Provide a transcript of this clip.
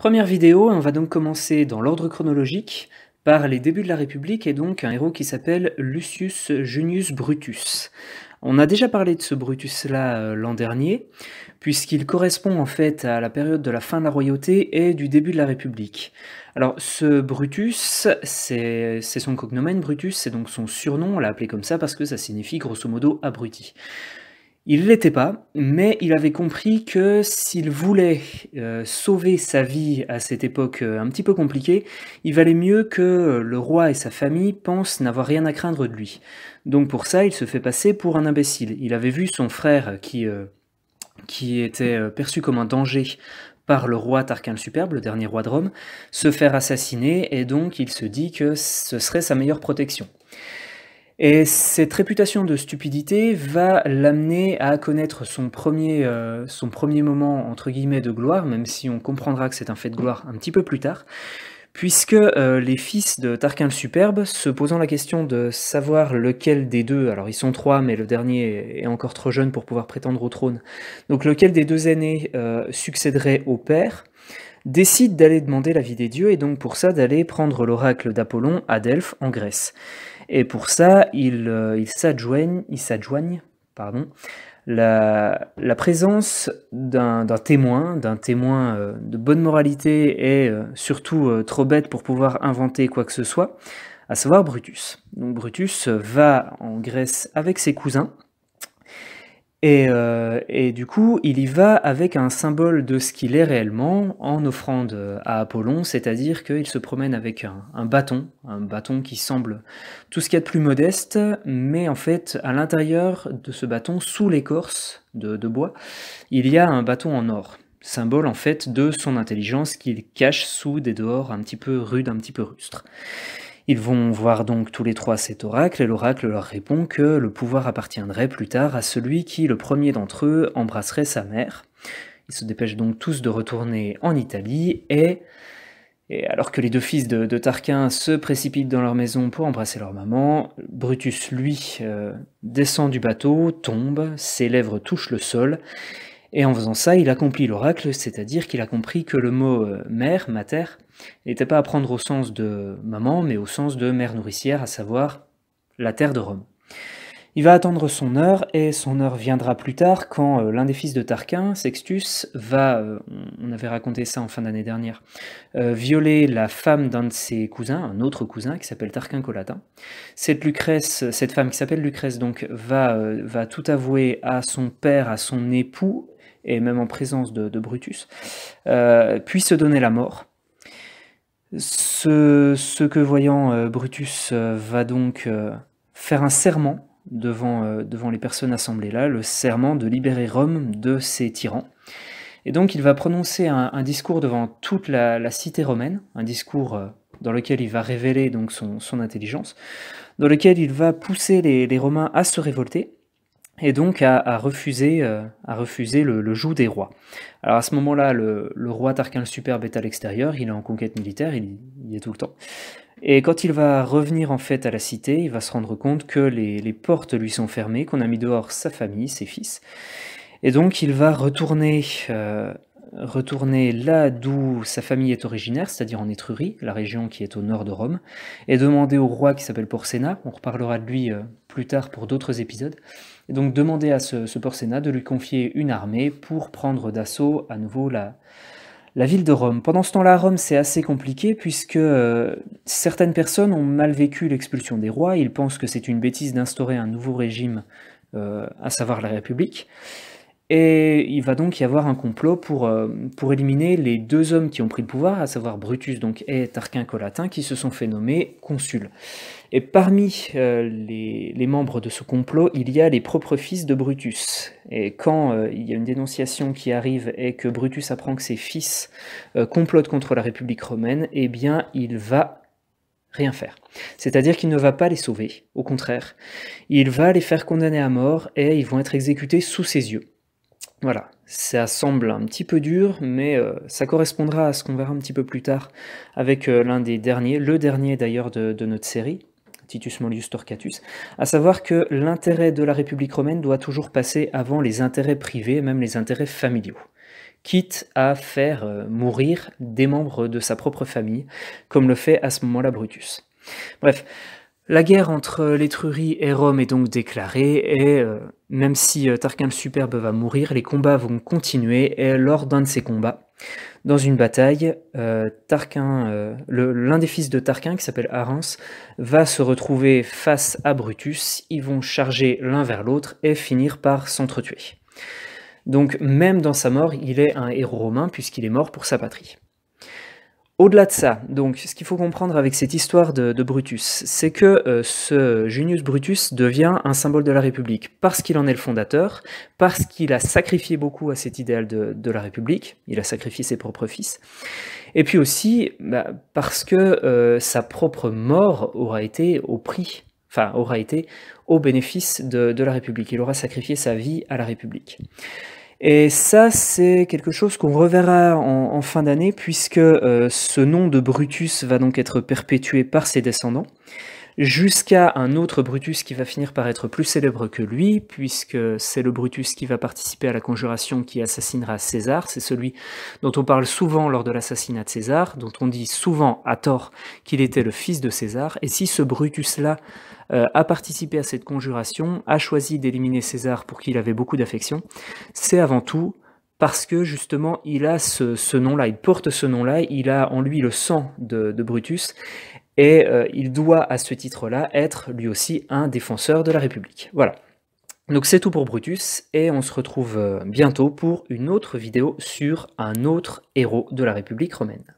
Première vidéo, on va donc commencer dans l'ordre chronologique par les débuts de la République et donc un héros qui s'appelle Lucius Junius Brutus. On a déjà parlé de ce Brutus-là euh, l'an dernier, puisqu'il correspond en fait à la période de la fin de la royauté et du début de la République. Alors ce Brutus, c'est son cognomen Brutus, c'est donc son surnom, on l'a appelé comme ça parce que ça signifie grosso modo abruti. Il ne l'était pas, mais il avait compris que s'il voulait euh, sauver sa vie à cette époque euh, un petit peu compliquée, il valait mieux que le roi et sa famille pensent n'avoir rien à craindre de lui. Donc pour ça, il se fait passer pour un imbécile. Il avait vu son frère qui, euh, qui était perçu comme un danger par le roi Tarquin le Superbe, le dernier roi de Rome, se faire assassiner, et donc il se dit que ce serait sa meilleure protection. Et cette réputation de stupidité va l'amener à connaître son premier, euh, son premier moment entre guillemets de gloire, même si on comprendra que c'est un fait de gloire un petit peu plus tard, puisque euh, les fils de Tarquin le Superbe, se posant la question de savoir lequel des deux, alors ils sont trois, mais le dernier est encore trop jeune pour pouvoir prétendre au trône, donc lequel des deux aînés euh, succéderait au père, décide d'aller demander l'avis des dieux et donc pour ça d'aller prendre l'oracle d'Apollon à Delphes en Grèce. Et pour ça, ils il euh, s'adjoignent pardon, la, présence d'un témoin, d'un témoin euh, de bonne moralité et euh, surtout trop bête pour pouvoir inventer quoi que ce soit, à savoir Brutus. Donc Brutus va en Grèce avec ses cousins euh, et, du coup, il y va avec un symbole de ce qu'il est réellement en offrande euh, à Apollon, c'est-à-dire qu'il se promène avec un, bâton, un bâton qui semble tout ce qu'il y a de plus modeste, mais en fait, à l'intérieur de ce bâton, sous l'écorce de, de bois, il y a un bâton en or, symbole en fait de son intelligence qu'il cache sous des dehors un petit peu rudes, un petit peu rustres. Ils vont voir donc tous les trois cet oracle et l'oracle leur répond que le pouvoir appartiendrait plus tard à celui qui, le premier d'entre eux, embrasserait sa mère. Ils se dépêchent donc tous de retourner en Italie et... Et alors que les deux fils de, Tarquin se précipitent dans leur maison pour embrasser leur maman, Brutus, lui, euh, descend du bateau, tombe, ses lèvres touchent le sol, et en faisant ça, il accomplit l'oracle, c'est-à-dire qu'il a compris que le mot euh, mère, mater, n'était pas à prendre au sens de maman, mais au sens de mère nourricière, à savoir la terre de Rome. Il va attendre son heure, et son heure viendra plus tard quand euh, l'un des fils de Tarquin, Sextus, va, euh, on avait raconté ça en fin d'année dernière, euh, violer la femme d'un de ses cousins, un autre cousin qui s'appelle Tarquin Colatin. Cette Lucrèce, cette femme qui s'appelle Lucrèce donc, va, va tout avouer à son père, à son époux, et même en présence de, Brutus, puis se donner la mort. Ce, que voyant, euh, Brutus euh, va donc euh, faire un serment devant, devant les personnes assemblées là, le serment de libérer Rome de ses tyrans. Et donc il va prononcer un, discours devant toute la, cité romaine, un discours dans lequel il va révéler donc son, intelligence, dans lequel il va pousser les Romains à se révolter, et donc à, refuser, euh, à le, joug des rois. Alors à ce moment-là, le, roi Tarquin le Superbe est à l'extérieur, il est en conquête militaire, il, y est tout le temps. Et quand il va revenir en fait à la cité, il va se rendre compte que les, portes lui sont fermées, qu'on a mis dehors sa famille, ses fils. Et donc il va retourner, euh, retourner là d'où sa famille est originaire, c'est-à-dire en Étrurie, la région qui est au nord de Rome, et demander au roi qui s'appelle Porcena, on reparlera de lui euh, plus tard pour d'autres épisodes. Et donc demander à ce, ce de lui confier une armée pour prendre d'assaut à nouveau la, la ville de Rome. Pendant ce temps-là, Rome, c'est assez compliqué puisque euh, certaines personnes ont mal vécu l'expulsion des rois. Ils pensent que c'est une bêtise d'instaurer un nouveau régime, euh, à savoir la République. Et il va donc y avoir un complot pour, euh, pour éliminer les deux hommes qui ont pris le pouvoir, à savoir Brutus donc, et Tarquin Colatin, qui se sont fait nommer consuls. Et parmi euh, les, les, membres de ce complot, il y a les propres fils de Brutus. Et quand euh, il y a une dénonciation qui arrive et que Brutus apprend que ses fils complotent contre la République romaine, eh bien il va rien faire. C'est-à-dire qu'il ne va pas les sauver, au contraire. Il va les faire condamner à mort et ils vont être exécutés sous ses yeux. Voilà, ça semble un petit peu dur, mais euh, ça correspondra à ce qu'on verra un petit peu plus tard avec euh, l'un des derniers, le dernier d'ailleurs de, notre série, Titus Mollius Torquatus, à savoir que l'intérêt de la République romaine doit toujours passer avant les intérêts privés, même les intérêts familiaux, quitte à faire euh, mourir des membres de sa propre famille, comme le fait à ce moment-là Brutus. Bref, la guerre entre l'Étrurie et Rome est donc déclarée et euh, même si euh, Tarquin le Superbe va mourir, les combats vont continuer et lors d'un de ces combats, dans une bataille, euh, Tarquin, l'un des fils de Tarquin qui s'appelle Arens va se retrouver face à Brutus. Ils vont charger l'un vers l'autre et finir par s'entretuer. Donc même dans sa mort, il est un héros romain puisqu'il est mort pour sa patrie. Au-delà de ça, donc, ce qu'il faut comprendre avec cette histoire de, Brutus, c'est que euh, ce Junius Brutus devient un symbole de la République parce qu'il en est le fondateur, parce qu'il a sacrifié beaucoup à cet idéal de, la République, il a sacrifié ses propres fils, et puis aussi bah, parce que euh, sa propre mort aura été au prix, enfin, aura été au bénéfice de la République. Il aura sacrifié sa vie à la République. Et ça, c'est quelque chose qu'on reverra en, fin d'année, puisque euh, ce nom de Brutus va donc être perpétué par ses descendants jusqu'à un autre Brutus qui va finir par être plus célèbre que lui, puisque c'est le Brutus qui va participer à la conjuration qui assassinera César, c'est celui dont on parle souvent lors de l'assassinat de César, dont on dit souvent à tort qu'il était le fils de César, et si ce Brutus-là euh, a participé à cette conjuration, a choisi d'éliminer César pour qui il avait beaucoup d'affection, c'est avant tout parce que justement il a ce, nom-là, il porte ce nom-là, il a en lui le sang de Brutus, et euh, il doit à ce titre-là être lui aussi un défenseur de la République. Voilà. Donc c'est tout pour Brutus, et on se retrouve euh, bientôt pour une autre vidéo sur un autre héros de la République romaine.